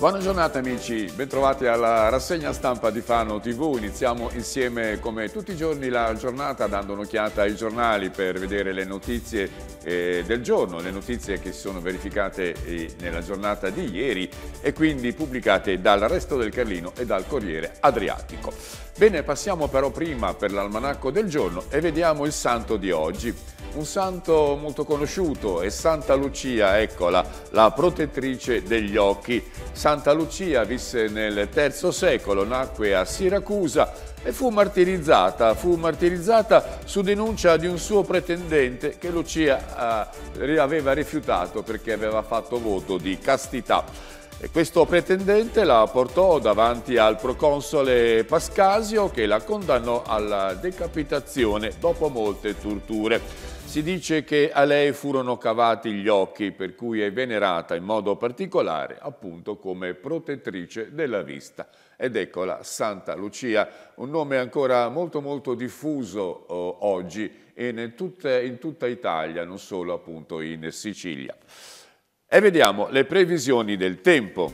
Buona giornata amici, bentrovati alla rassegna stampa di Fano TV. Iniziamo insieme come tutti i giorni la giornata dando un'occhiata ai giornali per vedere le notizie eh, del giorno, le notizie che si sono verificate eh, nella giornata di ieri e quindi pubblicate dal Resto del Carlino e dal Corriere Adriatico. Bene, passiamo però prima per l'almanacco del giorno e vediamo il santo di oggi un santo molto conosciuto è Santa Lucia, eccola, la protettrice degli occhi. Santa Lucia visse nel III secolo, nacque a Siracusa e fu martirizzata, fu martirizzata su denuncia di un suo pretendente che Lucia eh, aveva rifiutato perché aveva fatto voto di castità. E questo pretendente la portò davanti al proconsole Pascasio che la condannò alla decapitazione dopo molte torture. Si dice che a lei furono cavati gli occhi, per cui è venerata in modo particolare appunto come protettrice della vista. Ed eccola Santa Lucia, un nome ancora molto molto diffuso oh, oggi in, tutte, in tutta Italia, non solo appunto in Sicilia. E vediamo le previsioni del tempo.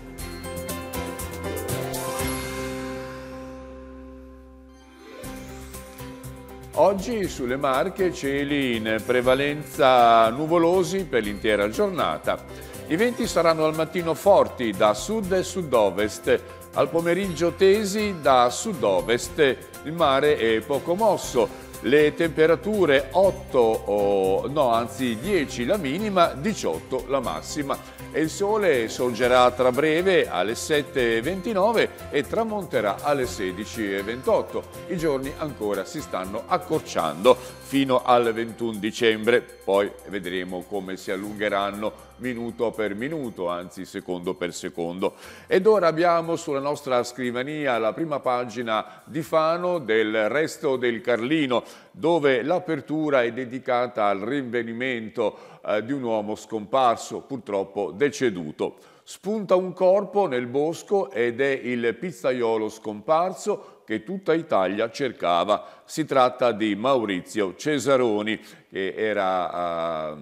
Oggi sulle Marche cieli in prevalenza nuvolosi per l'intera giornata. I venti saranno al mattino forti da sud e sud-ovest, al pomeriggio tesi da sud-ovest, il mare è poco mosso, le temperature 8, oh, no anzi 10 la minima, 18 la massima e il sole sorgerà tra breve alle 7.29 e tramonterà alle 16.28. I giorni ancora si stanno accorciando fino al 21 dicembre, poi vedremo come si allungheranno minuto per minuto, anzi secondo per secondo. Ed ora abbiamo sulla nostra scrivania la prima pagina di Fano del Resto del Carlino, dove l'apertura è dedicata al rinvenimento eh, di un uomo scomparso, purtroppo deceduto. Spunta un corpo nel bosco ed è il pizzaiolo scomparso che tutta Italia cercava. Si tratta di Maurizio Cesaroni, che era, uh,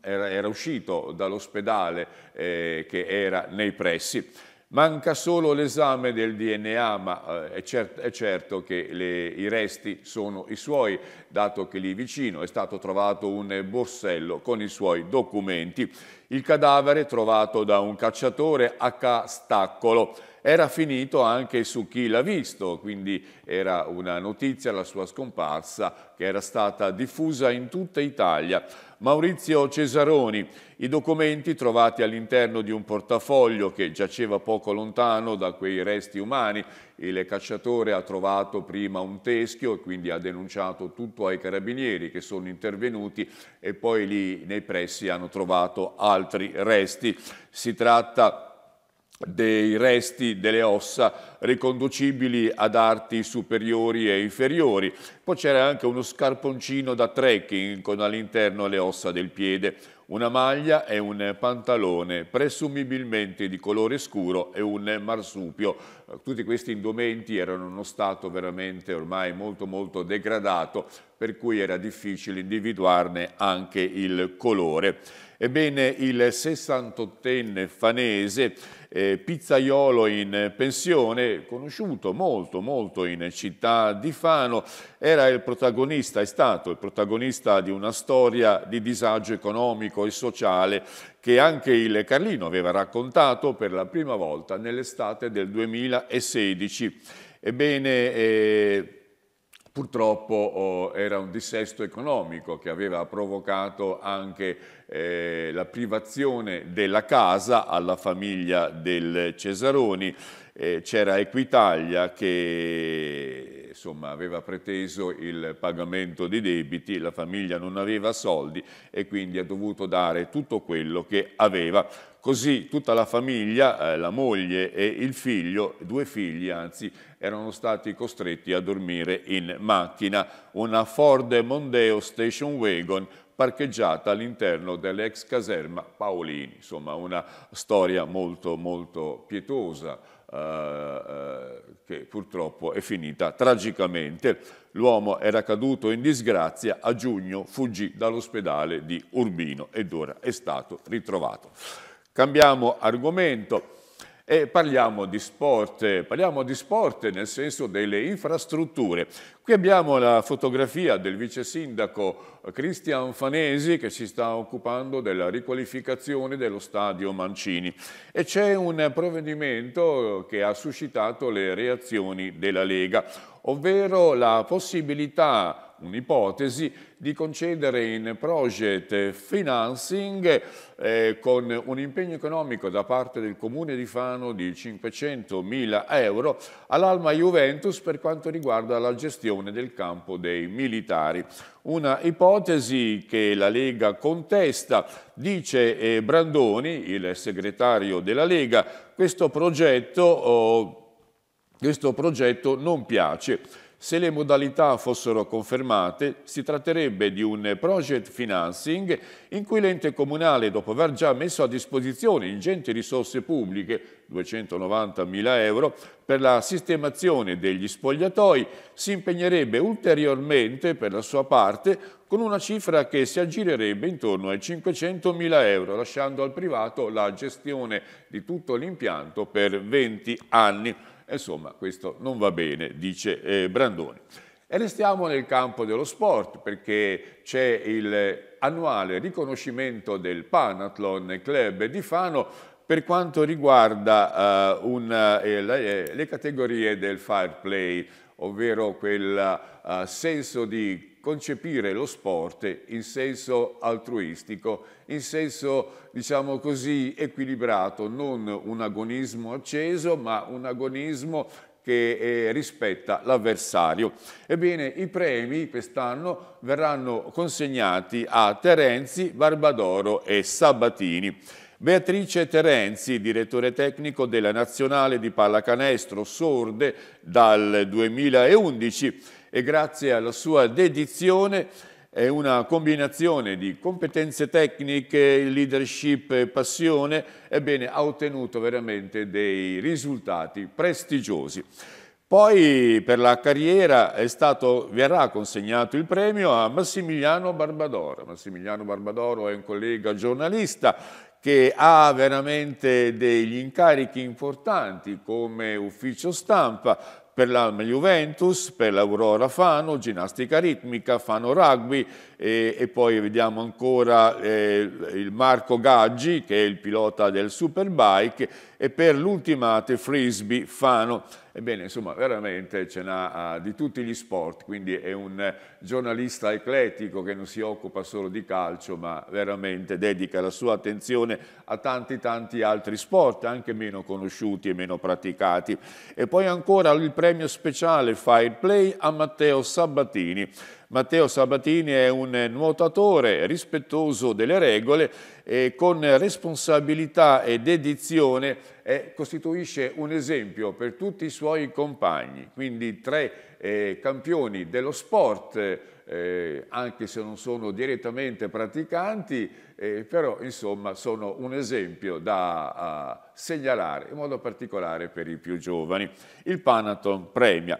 era, era uscito dall'ospedale eh, che era nei pressi. Manca solo l'esame del DNA, ma eh, è, certo, è, certo che le, i resti sono i suoi, dato che lì vicino è stato trovato un borsello con i suoi documenti. Il cadavere trovato da un cacciatore a Castaccolo era finito anche su chi l'ha visto, quindi era una notizia la sua scomparsa che era stata diffusa in tutta Italia. Maurizio Cesaroni, i documenti trovati all'interno di un portafoglio che giaceva poco lontano da quei resti umani. Il cacciatore ha trovato prima un teschio e quindi ha denunciato tutto ai carabinieri che sono intervenuti e poi lì nei pressi hanno trovato altri resti. Si tratta dei resti delle ossa riconducibili ad arti superiori e inferiori. Poi c'era anche uno scarponcino da trekking con all'interno le ossa del piede, una maglia e un pantalone, presumibilmente di colore scuro e un marsupio. Eh, tutti questi indumenti erano in uno stato veramente ormai molto molto degradato, per cui era difficile individuarne anche il colore. Ebbene, il 68enne fanese, eh, pizzaiolo in pensione, conosciuto molto molto in città di Fano, era il protagonista, è stato il protagonista di una storia di disagio economico politico e sociale che anche il Carlino aveva raccontato per la prima volta nell'estate del 2016. Ebbene, eh, Purtroppo oh, era un dissesto economico che aveva provocato anche eh, la privazione della casa alla famiglia del Cesaroni eh, c'era Equitalia che insomma, aveva preteso il pagamento dei debiti, la famiglia non aveva soldi e quindi ha dovuto dare tutto quello che aveva. Così tutta la famiglia, eh, la moglie e il figlio, due figli anzi, erano stati costretti a dormire in macchina, una Ford Mondeo Station Wagon parcheggiata all'interno dell'ex caserma Paolini, insomma una storia molto molto pietosa. Eh, eh, che purtroppo è finita tragicamente. L'uomo era caduto in disgrazia, a giugno fuggì dall'ospedale di Urbino ed ora è stato ritrovato. Cambiamo argomento. E parliamo di sport, parliamo di sport nel senso delle infrastrutture. Qui abbiamo la fotografia del vice sindaco Cristian Fanesi che si sta occupando della riqualificazione dello stadio Mancini e c'è un provvedimento che ha suscitato le reazioni della Lega, ovvero la possibilità un'ipotesi di concedere in project financing eh, con un impegno economico da parte del Comune di Fano di 500.000 euro all'Alma Juventus per quanto riguarda la gestione del campo dei militari. Una ipotesi che la Lega contesta, dice eh, Brandoni, il segretario della Lega, questo progetto, oh, questo progetto non piace. Se le modalità fossero confermate, si tratterebbe di un project financing in cui l'ente comunale, dopo aver già messo a disposizione ingenti risorse pubbliche, 290.000 euro, per la sistemazione degli spogliatoi, si impegnerebbe ulteriormente per la sua parte con una cifra che si aggirerebbe intorno ai 500.000 euro, lasciando al privato la gestione di tutto l'impianto per 20 anni. Insomma, questo non va bene, dice eh, Brandoni. E restiamo nel campo dello sport perché c'è l'annuale riconoscimento del Panathlon Club di Fano per quanto riguarda uh, eh, una, eh, le, le categorie del fair play, ovvero quel uh, senso di concepire lo sport in senso altruistico, in senso diciamo così equilibrato, non un agonismo acceso ma un agonismo che eh, rispetta l'avversario. Ebbene, i premi quest'anno verranno consegnati a Terenzi, Barbadoro e Sabatini. Beatrice Terenzi, direttore tecnico della Nazionale di Pallacanestro Sorde dal 2011, e grazie alla sua dedizione è una combinazione di competenze tecniche, leadership e passione, ebbene ha ottenuto veramente dei risultati prestigiosi. Poi per la carriera stato, verrà consegnato il premio a Massimiliano Barbadoro. Massimiliano Barbadoro è un collega giornalista che ha veramente degli incarichi importanti come ufficio stampa, per l'Alma Juventus, per l'Aurora Fano, ginnastica ritmica, Fano Rugby, e, e poi vediamo ancora eh, il Marco Gaggi che è il pilota del Superbike e per l'ultimate Frisbee Fano. Ebbene, insomma, veramente ce n'ha ah, di tutti gli sport, quindi è un giornalista eclettico che non si occupa solo di calcio, ma veramente dedica la sua attenzione a tanti tanti altri sport, anche meno conosciuti e meno praticati. E poi ancora il premio speciale Fire Play a Matteo Sabatini. Matteo Sabatini è un nuotatore rispettoso delle regole e con responsabilità e dedizione eh, costituisce un esempio per tutti i suoi compagni, quindi tre eh, campioni dello sport, eh, anche se non sono direttamente praticanti, eh, però insomma sono un esempio da segnalare, in modo particolare per i più giovani. Il Panathon premia.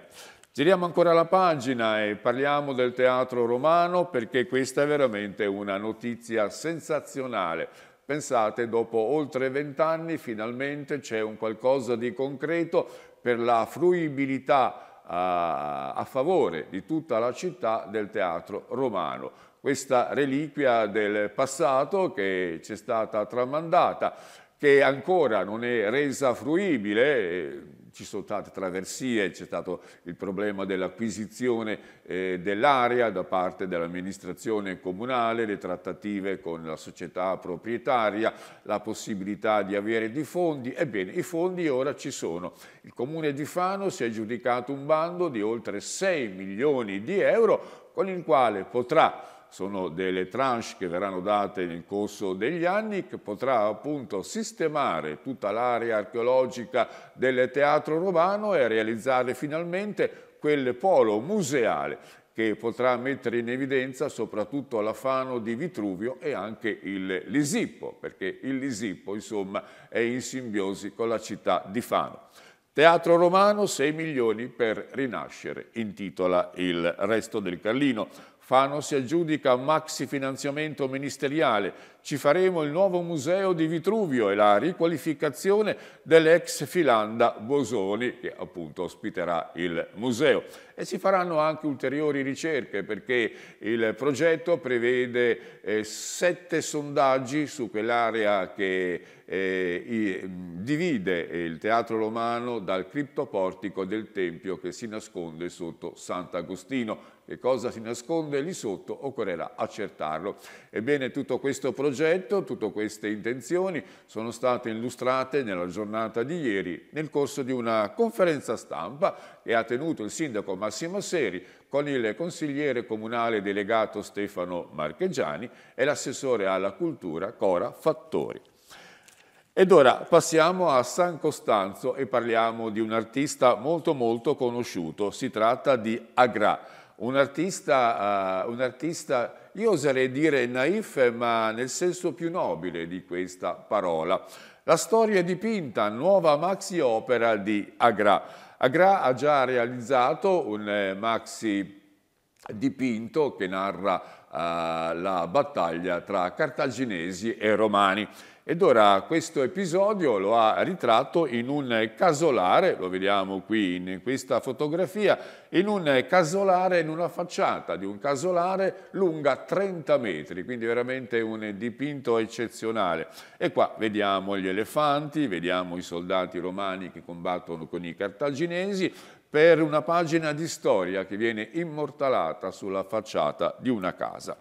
Giriamo ancora la pagina e parliamo del teatro romano perché questa è veramente una notizia sensazionale. Pensate, dopo oltre vent'anni finalmente c'è un qualcosa di concreto per la fruibilità a, ah, a favore di tutta la città del teatro romano. Questa reliquia del passato che ci è stata tramandata, che ancora non è resa fruibile, eh, ci sono state traversie, c'è stato il problema dell'acquisizione eh, dell'area da parte dell'amministrazione comunale, le trattative con la società proprietaria, la possibilità di avere dei fondi. Ebbene, i fondi ora ci sono. Il comune di Fano si è giudicato un bando di oltre 6 milioni di euro con il quale potrà sono delle tranche che verranno date nel corso degli anni, che potrà appunto sistemare tutta l'area archeologica del teatro romano e realizzare finalmente quel polo museale che potrà mettere in evidenza soprattutto la Fano di Vitruvio e anche il Lisippo, perché il Lisippo insomma è in simbiosi con la città di Fano. Teatro romano 6 milioni per rinascere, intitola il resto del Carlino. Fano si aggiudica un maxi finanziamento ministeriale, ci faremo il nuovo museo di Vitruvio e la riqualificazione dell'ex filanda Bosoni che appunto ospiterà il museo. E si faranno anche ulteriori ricerche perché il progetto prevede eh, sette sondaggi su quell'area che eh, divide eh, il teatro romano dal criptoportico del Tempio che si nasconde sotto Sant'Agostino che cosa si nasconde lì sotto occorrerà accertarlo. Ebbene, tutto questo progetto, tutte queste intenzioni sono state illustrate nella giornata di ieri nel corso di una conferenza stampa che ha tenuto il sindaco Massimo Seri con il consigliere comunale delegato Stefano Marchegiani e l'assessore alla cultura Cora Fattori. Ed ora passiamo a San Costanzo e parliamo di un artista molto molto conosciuto, si tratta di Agra un artista, uh, un artista, io oserei dire naif, ma nel senso più nobile di questa parola. La storia dipinta, nuova maxi opera di Agra. Agra ha già realizzato un eh, maxi dipinto che narra uh, la battaglia tra cartaginesi e romani. Ed ora questo episodio lo ha ritratto in un casolare, lo vediamo qui in questa fotografia, in un casolare, in una facciata di un casolare lunga 30 metri, quindi veramente un dipinto eccezionale. E qua vediamo gli elefanti, vediamo i soldati romani che combattono con i cartaginesi, per una pagina di storia che viene immortalata sulla facciata di una casa.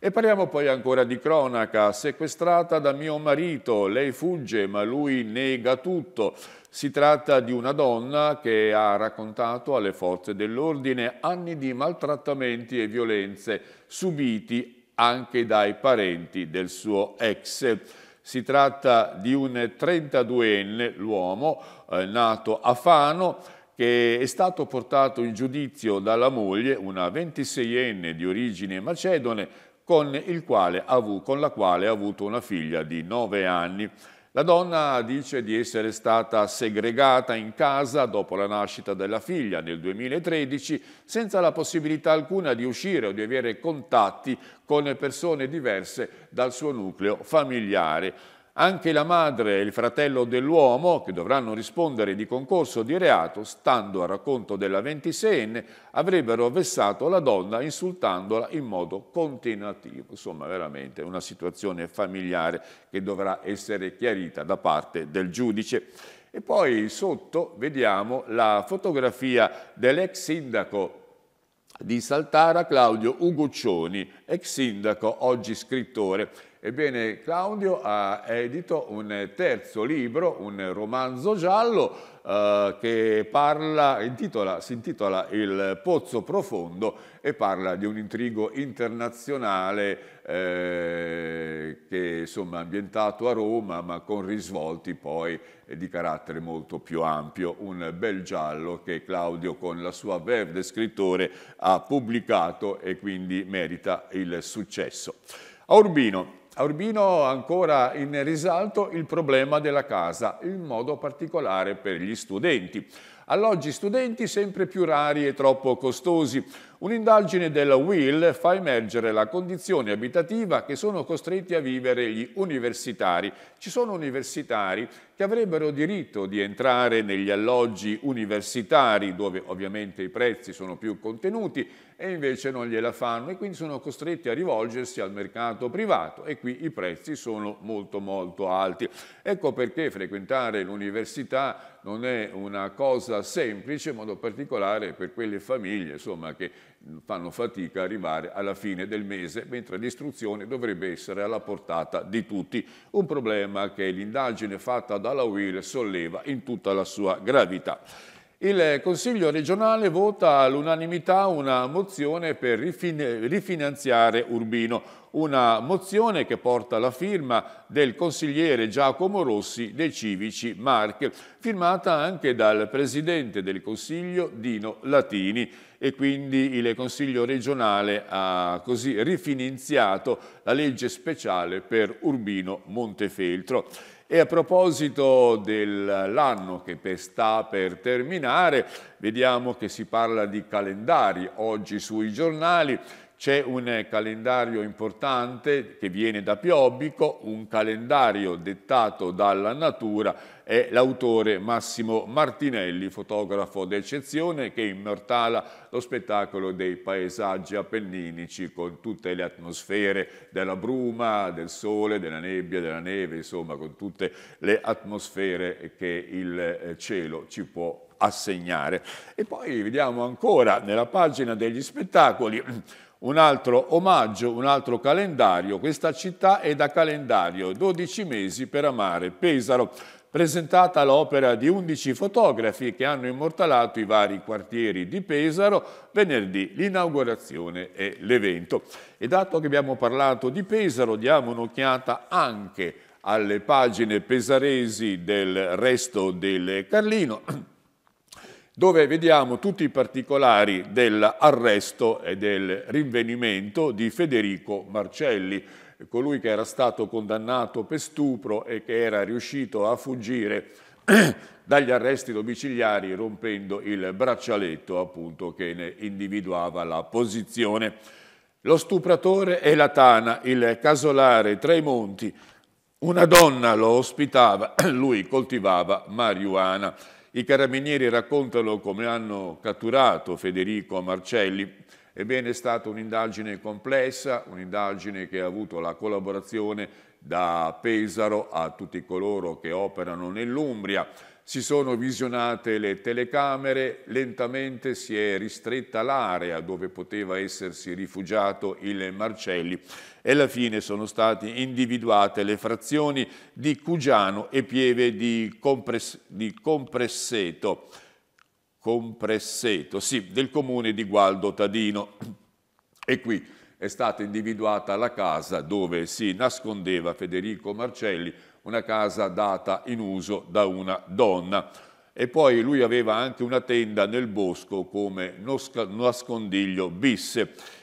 E parliamo poi ancora di cronaca, sequestrata da mio marito, lei fugge ma lui nega tutto. Si tratta di una donna che ha raccontato alle forze dell'ordine anni di maltrattamenti e violenze subiti anche dai parenti del suo ex. Si tratta di un 32enne, l'uomo, eh, nato a Fano, che è stato portato in giudizio dalla moglie, una 26enne di origine macedone, con, quale, con la quale ha avuto una figlia di 9 anni. La donna dice di essere stata segregata in casa dopo la nascita della figlia nel 2013 senza la possibilità alcuna di uscire o di avere contatti con persone diverse dal suo nucleo familiare anche la madre e il fratello dell'uomo, che dovranno rispondere di concorso di reato, stando al racconto della 26enne, avrebbero vessato la donna insultandola in modo continuativo. Insomma, veramente una situazione familiare che dovrà essere chiarita da parte del giudice. E poi sotto vediamo la fotografia dell'ex sindaco di Saltara Claudio Uguccioni, ex sindaco, oggi scrittore Ebbene, Claudio ha edito un terzo libro, un romanzo giallo, eh, che parla, intitola, si intitola Il Pozzo Profondo e parla di un intrigo internazionale eh, che insomma ambientato a Roma ma con risvolti poi di carattere molto più ampio. Un bel giallo che Claudio con la sua verde scrittore ha pubblicato e quindi merita il successo. A Urbino, a Urbino ancora in risalto il problema della casa, in modo particolare per gli studenti. Alloggi studenti sempre più rari e troppo costosi. Un'indagine della WIL fa emergere la condizione abitativa che sono costretti a vivere gli universitari. Ci sono universitari che avrebbero diritto di entrare negli alloggi universitari, dove ovviamente i prezzi sono più contenuti, e invece non gliela fanno e quindi sono costretti a rivolgersi al mercato privato e qui i prezzi sono molto molto alti. Ecco perché frequentare l'università non è una cosa semplice, in modo particolare per quelle famiglie insomma, che fanno fatica a arrivare alla fine del mese, mentre l'istruzione dovrebbe essere alla portata di tutti. Un problema che l'indagine fatta dalla UIL solleva in tutta la sua gravità. Il Consiglio regionale vota all'unanimità una mozione per rifinanziare Urbino, una mozione che porta la firma del consigliere Giacomo Rossi dei Civici Marche, firmata anche dal Presidente del Consiglio Dino Latini e quindi il Consiglio regionale ha così rifinanziato la legge speciale per Urbino Montefeltro. E a proposito dell'anno che sta per terminare, vediamo che si parla di calendari oggi sui giornali. C'è un calendario importante che viene da Piobbico, un calendario dettato dalla natura, è l'autore Massimo Martinelli, fotografo d'eccezione, che immortala lo spettacolo dei paesaggi appenninici con tutte le atmosfere della bruma, del sole, della nebbia, della neve, insomma con tutte le atmosfere che il eh, cielo ci può assegnare. E poi vediamo ancora nella pagina degli spettacoli un altro omaggio, un altro calendario. Questa città è da calendario, 12 mesi per amare Pesaro. Presentata l'opera di 11 fotografi che hanno immortalato i vari quartieri di Pesaro, venerdì l'inaugurazione e l'evento. E dato che abbiamo parlato di Pesaro, diamo un'occhiata anche alle pagine pesaresi del resto del Carlino dove vediamo tutti i particolari dell'arresto e del rinvenimento di Federico Marcelli, colui che era stato condannato per stupro e che era riuscito a fuggire dagli arresti domiciliari rompendo il braccialetto appunto che ne individuava la posizione. Lo stupratore è la Tana, il casolare tra i monti. una donna lo ospitava, lui coltivava marijuana. I carabinieri raccontano come hanno catturato Federico Marcelli. Ebbene, è stata un'indagine complessa, un'indagine che ha avuto la collaborazione da Pesaro a tutti coloro che operano nell'Umbria, si sono visionate le telecamere, lentamente si è ristretta l'area dove poteva essersi rifugiato il Marcelli e alla fine sono state individuate le frazioni di Cugiano e Pieve di, Compres di Compresseto, Compresseto sì, del comune di Gualdo Tadino. E qui è stata individuata la casa dove si nascondeva Federico Marcelli una casa data in uso da una donna. E poi lui aveva anche una tenda nel bosco come nascondiglio bis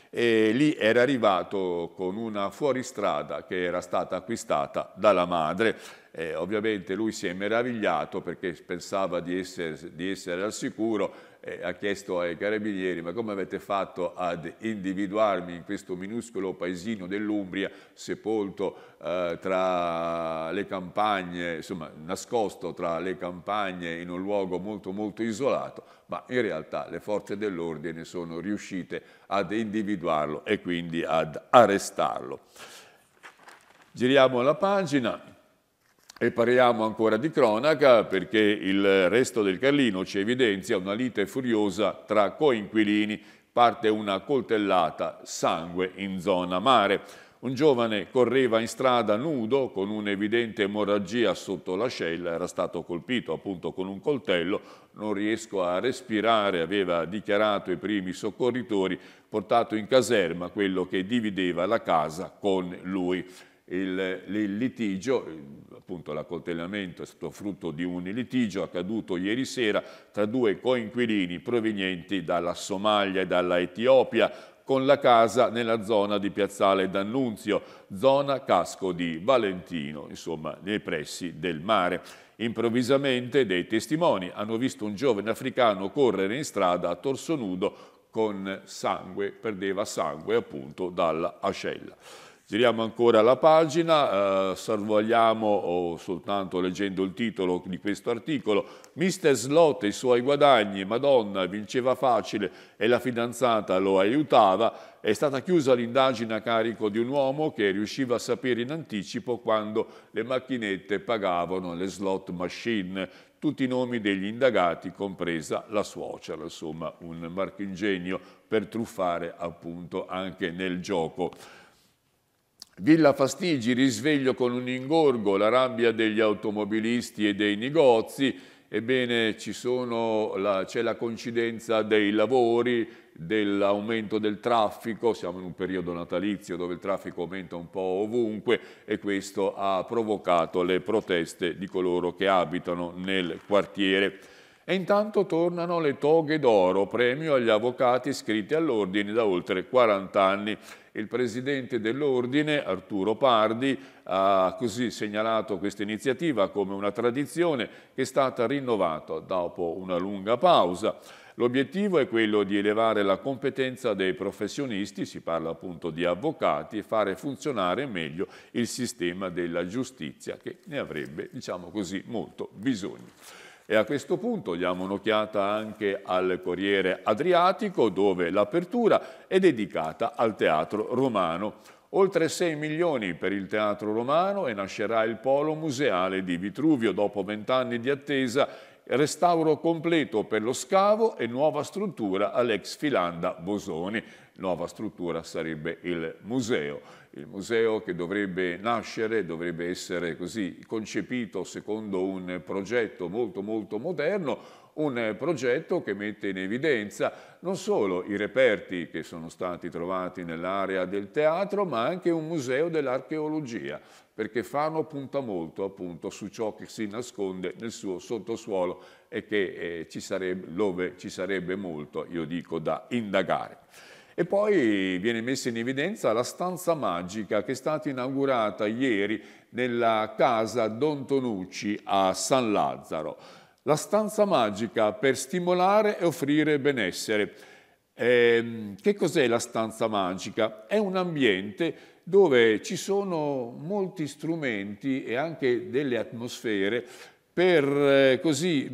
e lì era arrivato con una fuoristrada che era stata acquistata dalla madre. Eh, ovviamente lui si è meravigliato perché pensava di essere, di essere al sicuro eh, ha chiesto ai carabinieri ma come avete fatto ad individuarmi in questo minuscolo paesino dell'Umbria sepolto eh, tra le campagne, insomma nascosto tra le campagne in un luogo molto molto isolato, ma in realtà le forze dell'ordine sono riuscite ad individuarlo e quindi ad arrestarlo. Giriamo la pagina, e parliamo ancora di cronaca perché il resto del Carlino ci evidenzia una lite furiosa tra coinquilini, parte una coltellata, sangue in zona mare. Un giovane correva in strada nudo con un'evidente emorragia sotto l'ascella, era stato colpito appunto con un coltello, non riesco a respirare, aveva dichiarato i primi soccorritori, portato in caserma quello che divideva la casa con lui il, il litigio, appunto l'accoltellamento è stato frutto di un litigio accaduto ieri sera tra due coinquilini provenienti dalla Somalia e dalla Etiopia, con la casa nella zona di Piazzale D'Annunzio, zona casco di Valentino, insomma nei pressi del mare. Improvvisamente dei testimoni hanno visto un giovane africano correre in strada a torso nudo con sangue, perdeva sangue appunto dalla ascella. Giriamo ancora la pagina, eh, sorvogliamo oh, soltanto leggendo il titolo di questo articolo. Mister Slot e i suoi guadagni, Madonna vinceva facile e la fidanzata lo aiutava. È stata chiusa l'indagine a carico di un uomo che riusciva a sapere in anticipo quando le macchinette pagavano le slot machine. Tutti i nomi degli indagati, compresa la suocera, insomma un marchingegno per truffare appunto anche nel gioco. Villa Fastigi, risveglio con un ingorgo, la rabbia degli automobilisti e dei negozi, ebbene c'è la, la coincidenza dei lavori, dell'aumento del traffico, siamo in un periodo natalizio dove il traffico aumenta un po' ovunque e questo ha provocato le proteste di coloro che abitano nel quartiere. E intanto tornano le toghe d'oro, premio agli avvocati iscritti all'ordine da oltre 40 anni il presidente dell'Ordine, Arturo Pardi, ha così segnalato questa iniziativa come una tradizione che è stata rinnovata dopo una lunga pausa. L'obiettivo è quello di elevare la competenza dei professionisti, si parla appunto di avvocati, e fare funzionare meglio il sistema della giustizia che ne avrebbe, diciamo così, molto bisogno. E a questo punto diamo un'occhiata anche al Corriere Adriatico, dove l'apertura è dedicata al teatro romano. Oltre 6 milioni per il teatro romano e nascerà il polo museale di Vitruvio. Dopo vent'anni di attesa, restauro completo per lo scavo e nuova struttura all'ex Filanda Bosoni. Nuova struttura sarebbe il museo il museo che dovrebbe nascere, dovrebbe essere così concepito secondo un progetto molto molto moderno, un progetto che mette in evidenza non solo i reperti che sono stati trovati nell'area del teatro, ma anche un museo dell'archeologia, perché Fano punta molto appunto su ciò che si nasconde nel suo sottosuolo e che eh, ci sarebbe, dove ci sarebbe molto, io dico, da indagare. E poi viene messa in evidenza la stanza magica che è stata inaugurata ieri nella casa Don Tonucci a San Lazzaro. La stanza magica per stimolare e offrire benessere. Eh, che cos'è la stanza magica? È un ambiente dove ci sono molti strumenti e anche delle atmosfere per eh, così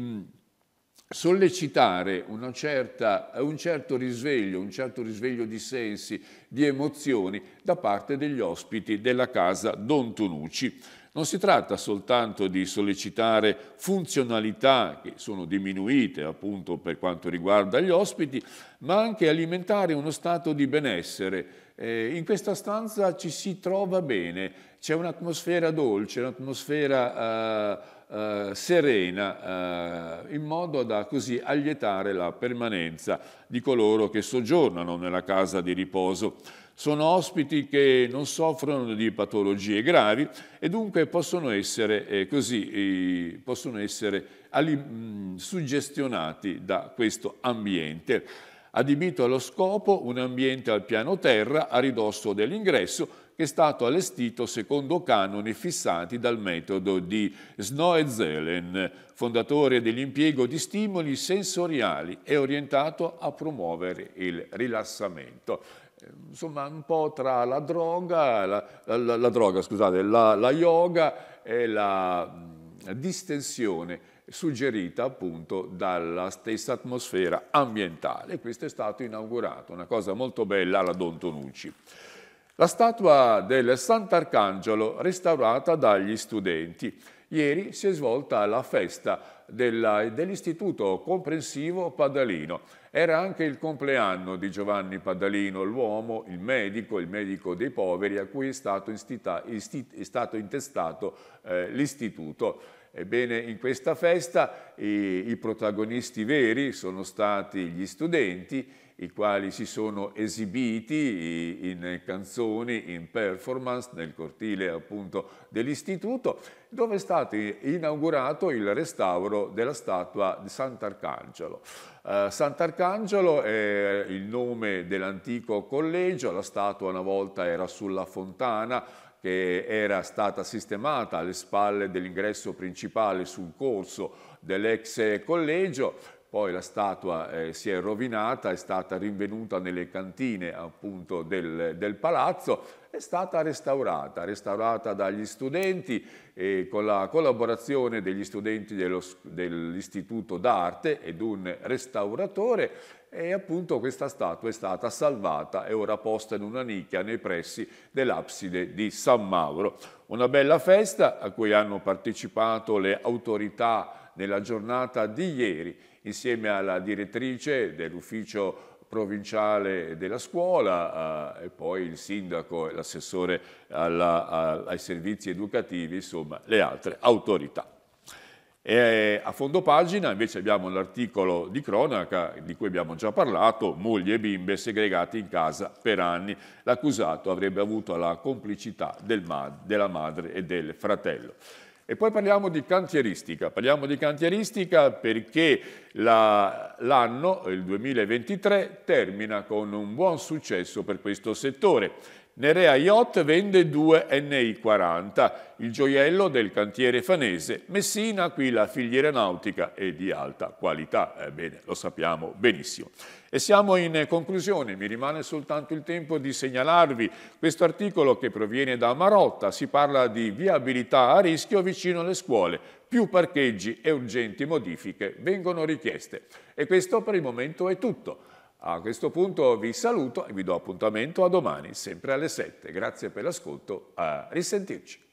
sollecitare certa, un certo risveglio, un certo risveglio di sensi, di emozioni da parte degli ospiti della casa Don Tonucci. Non si tratta soltanto di sollecitare funzionalità che sono diminuite appunto per quanto riguarda gli ospiti, ma anche alimentare uno stato di benessere. Eh, in questa stanza ci si trova bene, c'è un'atmosfera dolce, un'atmosfera... Eh, eh, serena eh, in modo da così allietare la permanenza di coloro che soggiornano nella casa di riposo. Sono ospiti che non soffrono di patologie gravi e dunque possono essere, eh, così, possono essere mh, mm, suggestionati da questo ambiente adibito allo scopo un ambiente al piano terra a ridosso dell'ingresso che è stato allestito secondo canoni fissati dal metodo di Snoezelen, fondatore dell'impiego di stimoli sensoriali e orientato a promuovere il rilassamento eh, insomma un po' tra la droga, la, la, la droga scusate, la, la, yoga e la mm, distensione suggerita appunto dalla stessa atmosfera ambientale. Questo è stato inaugurato, una cosa molto bella alla Don Tonucci. La statua del Sant'Arcangelo restaurata dagli studenti. Ieri si è svolta la festa dell'Istituto Comprensivo Padalino. Era anche il compleanno di Giovanni Padalino, l'uomo, il medico, il medico dei poveri, a cui è stato, istita, isti, è stato intestato eh, l'istituto. Ebbene, in questa festa i, i protagonisti veri sono stati gli studenti, i quali si sono esibiti in canzoni, in performance nel cortile appunto dell'istituto, dove è stato inaugurato il restauro della statua di Sant'Arcangelo. Uh, Sant'Arcangelo è il nome dell'antico collegio, la statua una volta era sulla fontana che era stata sistemata alle spalle dell'ingresso principale sul corso dell'ex collegio, poi la statua eh, si è rovinata, è stata rinvenuta nelle cantine appunto del, del palazzo, è stata restaurata, restaurata dagli studenti e con la collaborazione degli studenti dell'Istituto d'Arte ed un restauratore e appunto questa statua è stata salvata e ora posta in una nicchia nei pressi dell'abside di San Mauro. Una bella festa a cui hanno partecipato le autorità nella giornata di ieri insieme alla direttrice dell'ufficio provinciale della scuola eh, e poi il sindaco e l'assessore ai servizi educativi, insomma le altre autorità. E eh, a fondo pagina invece abbiamo l'articolo di cronaca di cui abbiamo già parlato, moglie e bimbe segregate in casa per anni. L'accusato avrebbe avuto la complicità del mad della madre e del fratello. E poi parliamo di cantieristica, parliamo di cantieristica perché l'anno, il 2023, termina con un buon successo per questo settore. Nerea Yacht vende due NI40, il gioiello del cantiere fanese Messina, qui la filiera nautica è di alta qualità, eh, lo sappiamo benissimo. E siamo in conclusione, mi rimane soltanto il tempo di segnalarvi questo articolo che proviene da Marotta, si parla di viabilità a rischio vicino alle scuole, più parcheggi e urgenti modifiche vengono richieste. E questo per il momento è tutto. A questo punto vi saluto e vi do appuntamento a domani, sempre alle 7. Grazie per l'ascolto, a risentirci.